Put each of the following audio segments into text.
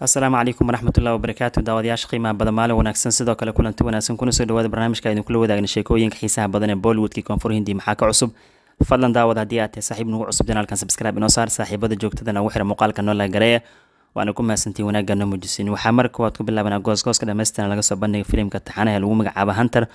asalaamu calaykum waraxmat wabarakaatu daawadayaasha qiimaha badan maalin wanaagsan sidoo kale kulanti wanaagsan kuna soo dhawaada barnaamijka aydin kula wadaagna sheekooyinka xiisaha badan ee bollywoodkii koonfur hindi maxaa ka cusub fadlan daawad haddii aad tahay saaxiib nagu cusub janaalkan subscribe inoo saar saaxiibada joogtada nagu xira muuqaalka noo laga gareeya waana ku mahadsantiin wanaagga muujisin waxaa mar koowaad ku bilaabanaa goosgooska dhammaystiran laga soo bandhigay filimka taxanaha lagu magacaabo hunter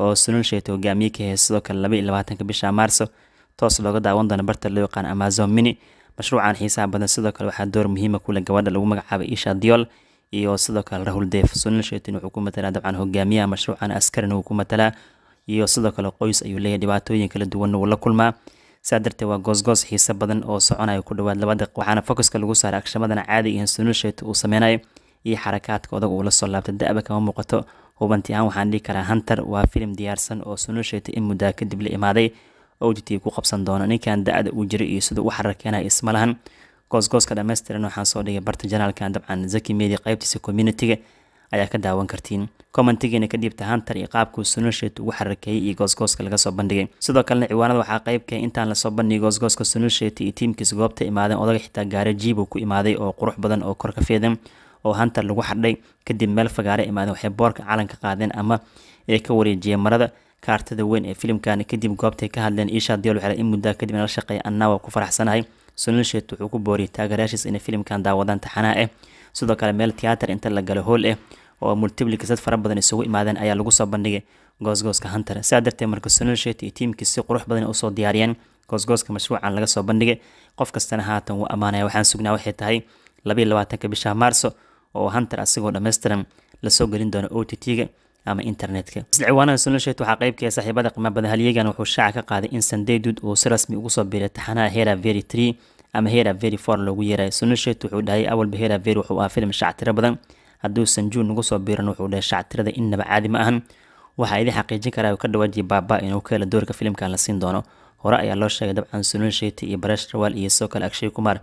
oo sunul sheete hogaamiyey ka hee sidoo kale laba labaatanka bisha maarso toos looga daawan doona barta loo yaqaan amazon mini mashruucan xiisaha badan sidoo kale waxaa door muhiima ah kule gawadha lagu magacaabay isha diol iyo sidoo kale rahul deef sunil shetin wuxuu ku matalaa dabcan hogaamiyaha mashruucan askarin uu ku matalaa iyo sidoo kale qoys ayuu leeyahy dhibaatooyin kala duwan uu la kulmaa saa darteed waa goosgoos xiise badan oo soconayo ku dhawaad laba daq waxaana focuska lagu saaray agshamadana caadi ihin sunil sheet uu sameynayo iyo xarakaadka uu la soo laabtay da-ba kama muuqato hubanti ahaan waxaan dhihi karaa hunter waa filim diyaarsan oo sunil sheet in muddaa kadib la imaaday ojti ku qabsan doono ninkan da-da uu jiray iyo sidau u xararkeena isma lahan goosgooska dhamaystiran waxaan soo dhigay barta janaalkan dabcan zaki media qaybtiisa communitiga ayaa ka daawan kartiin commentigiina ka dhiibta hantar iyo qaabkuu sunuulsheet ugu xararkeeyey iyo goosgooska laga soo bandhigay sidoo kalena ciwaanada waxaa qaybka ah intaan lasoo bandhigay goosgooska sunuulsheet iyo tiimkiisa goobta imaadeen odaga xitaa gaare jiibow ku imaaday oo qurux badan oo kor ka feedan oo hantar lagu xadhay kadib meel fagaare imaadeen waxay boorka calanka qaadeen ama ee ka wareejiyeen marada kaartada weyn ee filimkani kadib goobtay ka hadleen ishaa diyaal waxay in muddaa kadib nala shaqeeya annaa ku faraxsanahay sunil sheet wuxuu ku booriyay taageerayaashiis inay filimkan daawadaan taxanaha ah eh. sidoo kale meel tiyaatar inta la galo hool ah oo multiblica dad fara badan isugu imaadeen ayaa lagu soo bandhigay goosgooska hunter sidaa darteed marka sunil sheet iyo tiimkii si qurux badan usoo diyaariyeen goosgooska mashruucan laga soo bandhigay qof kastana haatan wuu ammaanaya waxaan sugnaa waxay tahay labayo labaatanka bisha maarso oo hunter asigoo dhammaystiran lasoo gelin doono o t t-ga ama internetka isla ciwaanaha sunlashet waxaa qaybkaya saaxiibada qiimabada halyegan wuxuu shaaca ka qaaday in sandeydud uu si rasmi ugu soo biiray taxanaha hera very tree ama hera very for loogu yeeray sunlashet wuxuu dhahay awalba hera very wuxuu ahaa filim shactiro badan hadduusan juun ugu soo biiran wuxuu dhahay shactirada innaba caadi ma ahan waxaa idin xaqiijin karaa ka dhawaajiya baaba inuu ka helo doorka filimkan la siin doono hore ayaa loo sheegay dabcan sunlashet iyo baresh rawaal iyo soo akshay kumaar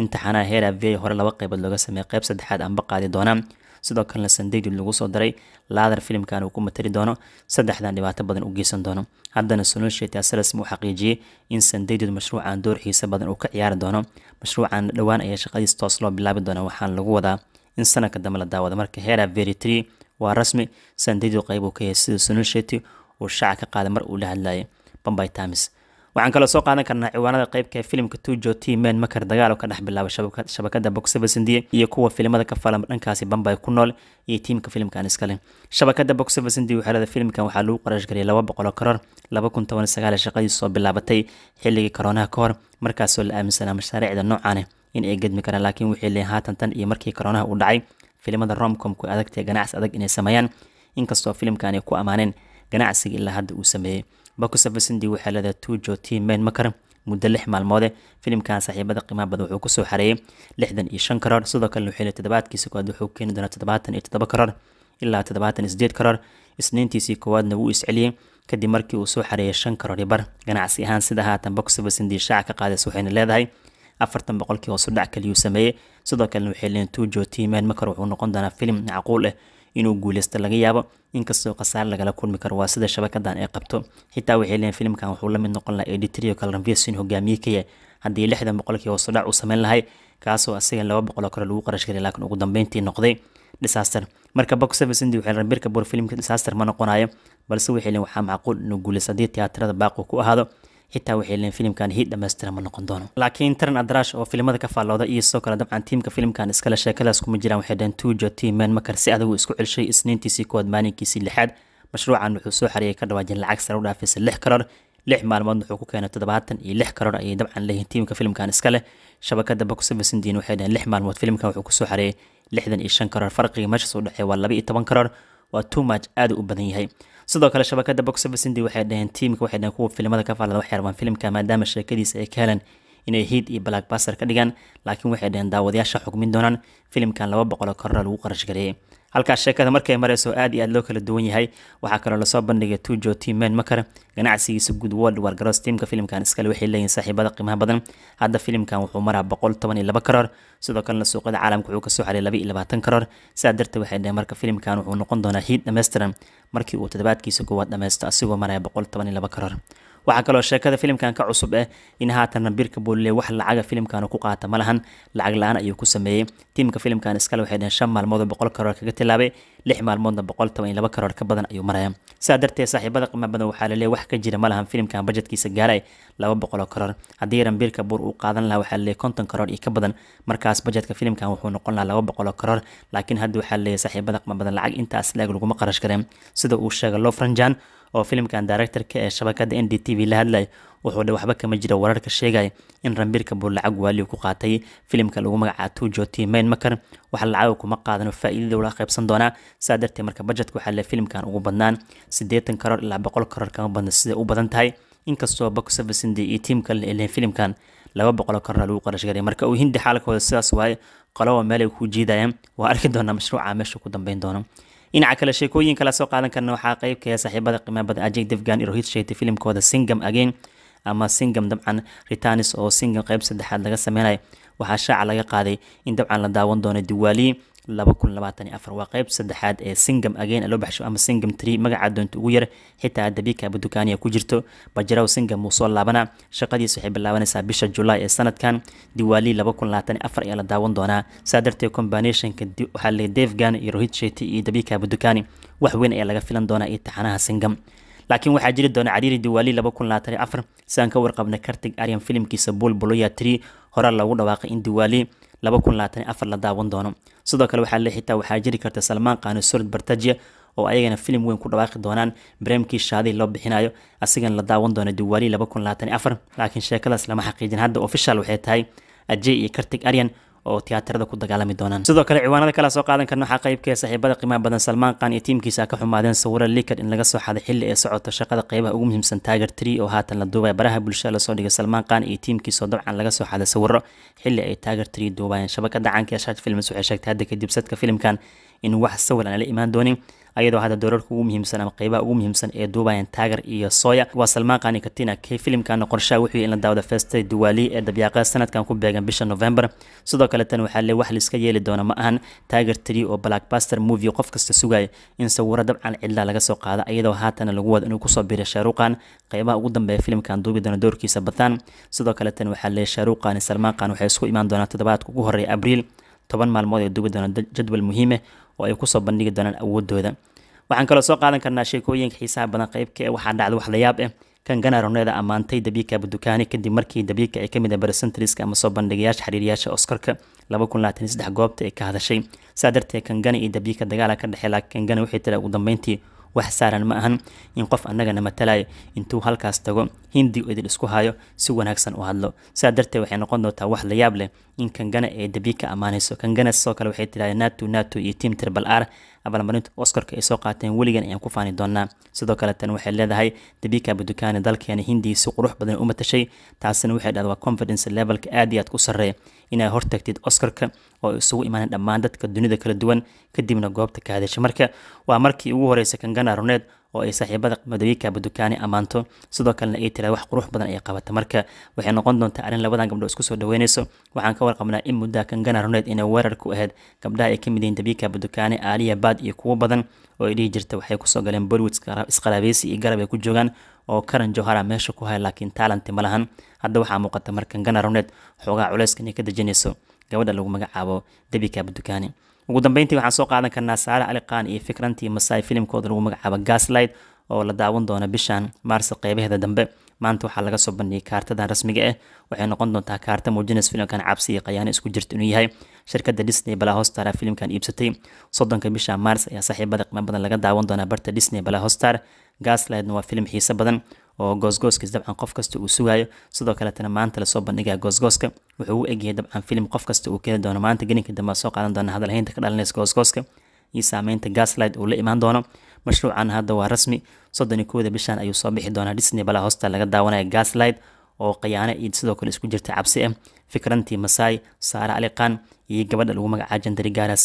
in taxanaha hera very hore laba qaybood looga sameeyay qayb saddexaad anba qaadi doonaan sidoo kalena san lagu soo daray laadar filimkan uu ku matari doono saddexdan dhibaato badan u geysan doono haddana sunoshet asalasm uu xaqiijiyey in san david mashruucan door xiise badan uu ka ciyaari doono mashruucan dhowaan ayaa shaqadiis toos loo bilaabi doona waxaana lagu wadaa in sanadka dambe la daawado marka hera veritri waa rasmi san david ka yahay sida sunosheti uu shaaca ka qaaday mar uu la hadlayay bombay times waxaan kaloo soo qaadan karnaa ciwaanada qeybka filimka tujo tman makar dagaal ka dhex bilaaba shabakada boxevesindiye iyo kuwa filimada ka falan dhankaasi bambay ku nool iyo tiimka filimkan iskale shabakada boxevesindiye waxaalada filimkan waxaa lagu qarashgariyay laba boqoloo karoor laba kun toban sagaal shaqadiis soo bilaabatay xilligii karoonaha ka hor markaasoo la aaminsanaa mashaariicda noocaane ah in ay gedmi karaan laakiin waxay leeyiin haatan iyo markii karoonaha uu dhacay filimada romcomku adagtae ganacsi adag inay sameeyaan inkastoo filimkan ku ammaaneen ganacsiga ilaa hadda uu sameeyey bakusafasandi waxay leedahay tujo tmain makaran muddo lix maalmoode filimkan saaxiibada qiimaha badan wuxuu kusoo xareeyay lixdan iyo shan karoor sidoo kalena wuxuu leeyahay toddobaadkiisa koowaad wuxuu keeni doonaa toddobaatan iyo toddoba karoor ilaa toddobaatan iyo karoor isniintiisii koowaadna wuu isceliyey kadib markii uu soo xareeyay shan karoor iyo bar ganacsi ahaan sida haatan boxofasindi shaaca ka qaadays waxayna leedahay afartan boqolkii hoosudhac kaliyuu sameeyey sidoo kalena waxay leeyihin tujo tmain makar wuxuu noqon doonaa filim macquul ah inuu guuleysto laga yaabo inkastoo khasaare lagala kulmi karo waa sida shabakadan ay qabto xitaa waxay leeyiin filimkan wuxuu la mid noqon lahaa editrio calranvesin hogaamiye kaya haddii lixdan boqolkii hoos udhac uu sameyn lahay kaasoo asiga laba boqoloo kale lagu qarash gariy laakiin ugu dambeyntii noqday disaster marka box waxay rambirka bor filimka disaster ma noqonayo balse waxay leeyiin waxaa macquul inuu guuleysto haddii tiyaatarada baaqu ku ahaado xitaa waxay leen filimkan hiid dhammaystiran ma noqon doono laakiin taran adraash oo filimada ka faallooda iyo sidoo kale dabcan tiimka filimkan iskale sheekadaas kuma jiraan waxay dhaheen tujo tiimen makar si adagu isku celshay isniintiisii koowaad maalinkiisii lixaad mashruucan wuxuu soo xariyay ka dhawaajin lacag sare u dhaafaysa lix karoor lix maalmood wuxuu ku keenay toddobaatan iyo lix karoor ayay dabcan leeyihiin tiimka filimkan iskale shabakada bakusabaysan waxay dhaheen lix maalmood filimkan wuxuu kusoo xareeyay lixdan iyo shan karoor farqiga meeshaas u dhexeey waa laba iyo toban karoor waa too much aad u badan yahay sidoo kale shabakada box office indy waxay dheheen tiamka waxay dheheen kuwa filimada ka faalada waxay rabaan filimka maadaama sheekadiisa ay ka helaan inay hiid iyo blackbuster ka dhigaan laakiin waxay dheheen daawadayaasha xukmin doonaan filimkan laba boqolo korora lagu qarash gareeyay halkaas sheekada markay marayso aad iyo aad loo kala duwan yahay waxaa kaloo lasoo bandhigay tujo timen makara ganacsigiisa guud world war garoos tiimka filimkan iskale waxay leeyihin saaxiibada qiimaha badan hadda filimkan wuxuu maraa boqol toban iyo laba karoor sidoo kalena suuqyada caalamka wuxuu kasoo xaray laba iyo labaatan karoor sidaa darteed waxay dhaheen marka filimkan wuxuu noqon doonaa hiid dhammaystiran markii uu toddobaadkiisa koowaad dhamaysto asigoo maraya boqol toban iyo laba karoor waxaa kaloo sheekada filimkan ka cusub eh in haatanna birka bulle wax lacaga filimkan ku qaata malahan lacag la-aan ayuu ku sameeyey tiimka filimkan iskale waxay dhaheen shan maalmoodo boqol karoor kaga tilaabay lix maalmoodna boqol toban iyo laba karoor ka badan ayuu maraya sidaa darteed saaxiibada qiimaha badan waxaa laleeyahay wax ka jira malahan filimkan bajetkiisa gaara laba boqoloo karoor haddii ranbiirka buur uu qaadan lahaa waxaa laleeyahay konton karoor iyo ka badan markaas bajetka filimkan wuxuu noqon lahaa laba boqoloo karoor laakiin hadda waxaa laleeyahay saaxiibada qiimaha badan lacag intaas laag laguma qarash kareen sida uu sheegay lofranjan oo filimkan directorka ee shabakada n d t v la hadlay wuxuudha waxba kama jira wararka sheegaya in rambiirka buu lacag waaliyu ku qaatay filimka lagu magacaabo tujo timayn makar waxa lacag kuma qaadano faa'iidada wala qaybsan doonaa saa dartee marka budgetka waxaa le filimkan ugu badnaan siddeetan karoor ilaa boqol karoor kama badna siday u badan tahay inkastoo box office e iyo tiimka la elin filimkan laba boqol karoora lagu qarashgaray marka uu hindi xaalkooda sidaas waaye qoloba meelay ku jiidayaan waa arki doonaa mashruuca meesha ku dambeyn doona dhinaca kale sheekooyin kala soo qaadan karna waxaa qayb kaeya ah saaxiibada qiimaha badan ajay defgan iyo rohit shetty filimkooda singam again ama singam dabcan ritanis oo singam qeyb saddexaad laga sameynayo waxaa shaaca laga qaaday in dabcan la daawan doono diwaaliyi laba kun labaatan iyo afar waa qeyb saddexaad ee singam again ee baxsho ama singam tree magaca doonta ugu yar xitaa hadda biika ku jirto bajaraw singam wuu soo laabanaa shaqadiis waxay bilaabanaysaa bisha julaay ee sanadkan diwaali ayaa la daawan doonaa saa darteed combinationka waxaa leeyahay devgan iyo rohit sheti iyo dabiika budukaani wax weyn ayaa laga filan doonaa iyo singam laakiin waxaa jiri doona cariiri diwaali laba kun ka warqabnay kartig aryan filimkiisa buul boloya tree hore loogu dhawaaqay in diwaali la daawan doono sidoo kale waxaa le xitaa waxaa jiri karta salmaan qaano solid bartajiya oo ayagana filim weyn ku dhawaaqi doonaan bareemkii shaadihi loo bixinayo asigana la daawan doono diwaali laakiin sheekadaas lama xaqiijin hadda ofishal waxay tahay ajey iyo kartig aryan oo tiyaatarada ku dagaalami doonaan sidoo kale ciwaanada kala soo qaadan karna waxaa qaybka ee ah saaxiibada qiimaha badan salmaan qaan iyo tiimkiisa ka xumaadeen sawiro likad in laga soo xaday xilli ee socota shaqada qeybaha ugu muhiimsan taager tree oo haatan la duubaya baraha bulshada lasoo dhigay salmaan qaan iyo tiimkiisoo dabcan laga soo xaday sawiro xilli ay taager tree duubayeen shabakada caanka ee shaaj films waxay sheegtay hadda kadib sadka filimkan إن واحد سوال أنا لإيمان دوني أيده هذا دور كو مهم سنة مقيبة أو مهم سنة إيه دبي إن تاجر إيه صايا وسلمى قاني كتينا كيف فيلم كان قرشا وحي إن داود فيست دولي إيه دبيا قاس سنة كان كوب بيجن بشه نوفمبر صدق على تنو حل واحد لسكي يلي دونا ما أن تاجر تري أو بلاك باستر موفي قف كست سوجاي إن سوورة دب عن إلا لقى سوق هذا أيده هات أنا لجود إنه كسب بير شاروقا قيبة قدم بفيلم كان دوبي دون دور كيس بثان صدق على تنو حل شاروقا إن سلمى قانو حيسكو إيمان دونا تدبات كوهري أبريل طبعا مع الماضي دوبي دون جدول مهمة oo ay kusoo bandhigi doonaan awoodooda waxaan kaloo soo qaadan karnaa sheekooyinka xiisaha badan qaybka ee waxaa dhacday waxlayaab layaab ah eh, kan ganaroneda ammaantay dabiika abudukaani kadib markii dabiika ay ka mid ah barisentariska ama soo bandhigayaasha xiriiriyaasha oscarka goobta ay ka hadashay sidaa darteed kangana iyo dabiika dagaala ka dhexee laakiin kangana waxay tiri ugu dambeyntii wax saaran ma ahan in qof annagana matalaayo intuu halkaas tago hindi u idil isku hayo si wanaagsan u hadlo sidaa darteed waxay noqon doontaa wax la yaab leh in kangana ay dabi ka ammaanayso kangana sidoo kale waxay tidhahdeen nato nato iyo tiam tirbal r abaalmarinta oscarka ay soo qaateen weligan ayaan ku faani doonaa sidoo kale tan waxay leedahay dabika budukaani dalkeena hindiya si qurux badan u matashay taasina waxay dhahda waa confidence levelka aad iyo aad ku sarreeya inaa hortagtid oscarka oo isugu imaaneen dhammaan dadka dunida kala duwan kadibna goobta ka hadashay marka waa markii ugu horeysa kangana roneed oo ay saaxiibada madawi kaaba ammaanto sidoo kalena ay tiraa wax qurux badan ay qabata marka waxay noqon doontaa arrin labadan gabdho isku soo dhaweynayso waxaan ka warqabnaa in muddaa kangana runeed inay weerar ahayd gabdhaha ay ka mid yihiin dabiika dukaani aaliya baad iyo kuwo badan oo ay jirta waxay kusoo galeen bollywood isqaraabeysi iyo garab ay ku joogaan oo karan johara meesha ku haya laakiin taalanti ma lahan hadda waxaa muuqata markan gana runeed xoogaa culeyskan ay ka dejinayso gabadha lagu magacaabo dabiika dukaani ugu dambeyntii waxaan soo qaadan karnaa saalax cali kaan iyo fikrantii masaai filimkooda lagu magacaabo gaslight oo la daawan doono bishan maarse qeybaheeda dambe maanta waxaa laga soo bandhigay kaartadan rasmiga ah waxay noqon doontaa kaarta muujinaysa filimkan cabsi iyo qayaano isku jirta inuu yahay shirkadda disney balahostar filimkan iibsatay soddonka bisha maars ayaa saaxiibada qiimo badan laga daawan doonaa barta disney balahostar gaslightna waa filim xiise badan oo goosgooskiis dabcan qof kasta uu sugayo sidoo kaletana maanta lasoo bandhigaa goosgooska wuxuu u egyahay dabcan filim qof kasta uu keeni doono maanta gelinka dambe soo qaadan doona hadalhaynta ka dhalanaysa goosgooska iyo saameynta gaslight uu la imaan doono mashruucan hadda waa rasmi soddon iyo kowda bishan ayuu soo bixi doonaa disney balaa hoosta laga daawanaya gaslight oo khayaano iyo sidoo kale isku jirta cabsi ah fikrantii masaai saare aliqan iyo gabadha lagu magacaajan darigaara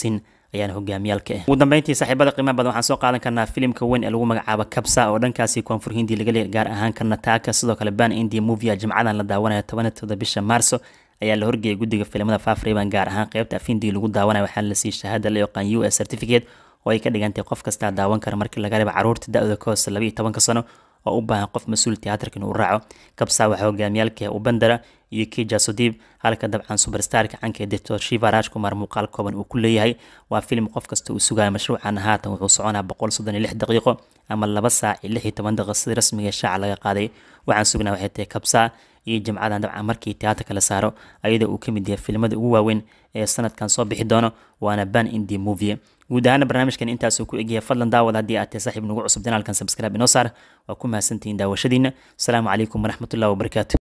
ayaan hogaamiyaalka ah ugu dambeyntii saaxiibada qiimaha badan waxaan soo qaadan karnaa filimka weyn ee lagu magacaabo kabsa oo dhankaasi koonfur hindi laga leer gaar ahaan kana taaka sidoo kale ban india movia jimcadan la daawanayo tobanatooda bisha maarso ayaa la horgeeyay guddiga filimada faafreban gaar ahaan qaybta afindi lagu daawanayo waxaana lasii shahaada la yaqaan u s certificate oo ay ka dhigantay qof kastaa daawan kara markii laga reebo caruurta da-da ka hoose tobanka sano oo u baahan qof mas-uul tiyaatarkan uu raaco kabsa waxaa hogaamiyaalka ah ubandara iyo kija sudib halka dabcan suberstarka cankee doctor shiva rajkumar muuqaal kooban uu ku leeyahay waa film qof kasta uu sugaya mashruucan haatan wuxuu soconaa daqiiqo ama laba saac iyo sida rasmiga shaaca laga qaaday waxaan sugnaa waxay tahay kabsa iyo jimcadan dabcan markii tiyaatar kala saaro ayadoo uu ka mid yahay filimada ugu waaweyn ee sanadkan soo bixi doono waana ban indi movie guud ahaana barnaamijkan intaasuu ku egyahay fadlan daawad haddii aad tahay saaxiib nagu cusub janaalkan sabscribe inoo saar waa ku mahadsantihiin daawashadiina asalaamu calaykum waraxmatullahi wabarakaatu